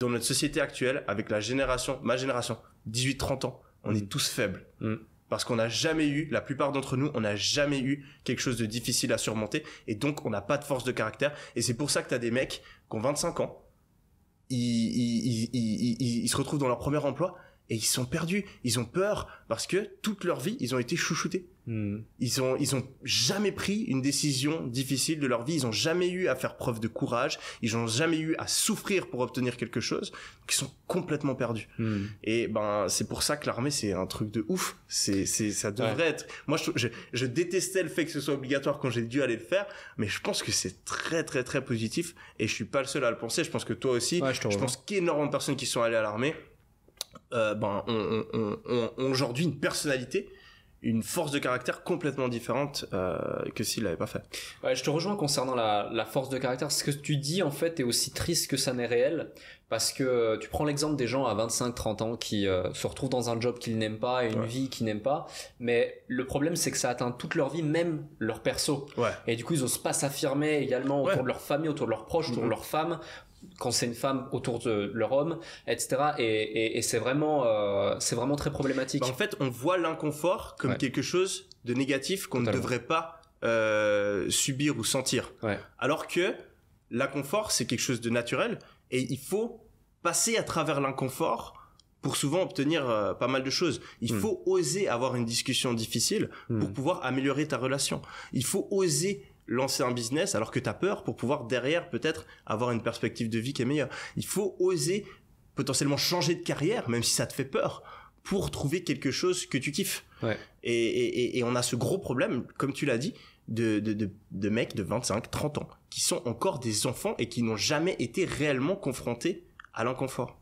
dans notre société actuelle, avec la génération, ma génération, 18-30 ans, on est mm. tous faibles. Mm. Parce qu'on n'a jamais eu, la plupart d'entre nous, on n'a jamais eu quelque chose de difficile à surmonter. Et donc, on n'a pas de force de caractère. Et c'est pour ça que as des mecs qui ont 25 ans, ils, se retrouvent dans leur premier emploi et ils sont perdus. Ils ont peur parce que toute leur vie, ils ont été chouchoutés. Hmm. Ils ont, ils ont jamais pris une décision difficile de leur vie. Ils ont jamais eu à faire preuve de courage. Ils n'ont jamais eu à souffrir pour obtenir quelque chose. Ils sont complètement perdus. Hmm. Et ben, c'est pour ça que l'armée, c'est un truc de ouf. C'est, c'est, ça devrait être. Moi, je, je, détestais le fait que ce soit obligatoire quand j'ai dû aller le faire, mais je pense que c'est très, très, très positif. Et je suis pas le seul à le penser. Je pense que toi aussi. je, je pense qu'énormément de personnes qui sont allées à l'armée euh, ben, ont, aujourd'hui une personnalité une force de caractère complètement différente euh, que ne l'avaient pas fait. je te rejoins concernant la, force de caractère. Ce que tu dis en fait est aussi triste que ça n'est réel parce que euh, tu prends l'exemple des gens à 25-30 ans qui euh, se retrouvent dans un job qu'ils n'aiment pas et une vie qu'ils n'aiment pas. Mais le problème c'est que ça atteint toute leur vie, même leur perso. Et du coup ils n'osent pas s'affirmer également autour de leur famille, autour de leurs proches, autour de mm-hmm. leurs femmes, quand c'est une femme autour de leur homme, etc. Et, c'est vraiment, euh, c'est vraiment très problématique. Bah, en fait, on voit l'inconfort comme quelque chose de négatif qu'on ne devrait pas euh, subir ou sentir. Alors que l'inconfort, c'est quelque chose de naturel et il faut passer à travers l'inconfort pour souvent obtenir euh, pas mal de choses. Il hmm. faut oser avoir une discussion difficile pour hmm. pouvoir améliorer ta relation. Il faut oser lancer un business alors que tu as peur pour pouvoir derrière peut-être avoir une perspective de vie qui est meilleure. Il faut oser potentiellement changer de carrière, même si ça te fait peur, pour trouver quelque chose que tu kiffes. Et, on a ce gros problème, comme tu l'as dit, de, de, de, de mecs de 25, 30 ans, qui sont encore des enfants et qui n'ont jamais été réellement confrontés à l'inconfort.